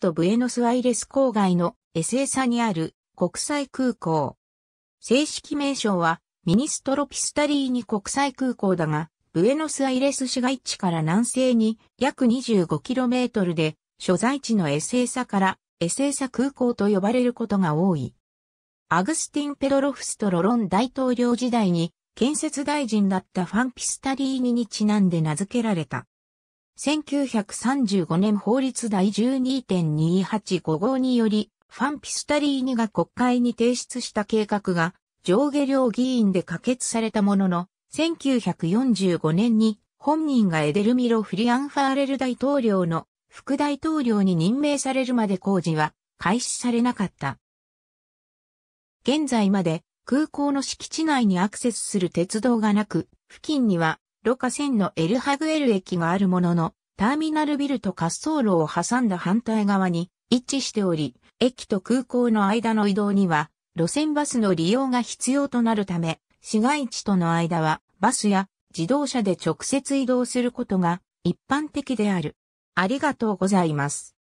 とブエノスアイレス郊外のエセーサにある国際空港。正式名称はミニストロピスタリーニ国際空港だが、ブエノスアイレス市街地から南西に約 25km で、所在地のエセーサからエセーサ空港と呼ばれることが多い。アグスティン・ペドロフスト・ロロン大統領時代に建設大臣だったファンピスタリーニにちなんで名付けられた。1935年法律第12.285号により、ファン・ピスタリーニが国会に提出した計画が上下両議員で可決されたものの、1945年に本人がエデルミロ・フリアンファーレル大統領の副大統領に任命されるまで工事は開始されなかった。現在まで空港の敷地内にアクセスする鉄道がなく、付近には路下線のエルハグエル駅があるものの、ターミナルビルと滑走路を挟んだ反対側に一致しており、駅と空港の間の移動には、路線バスの利用が必要となるため、市街地との間は、バスや自動車で直接移動することが一般的である。ありがとうございます。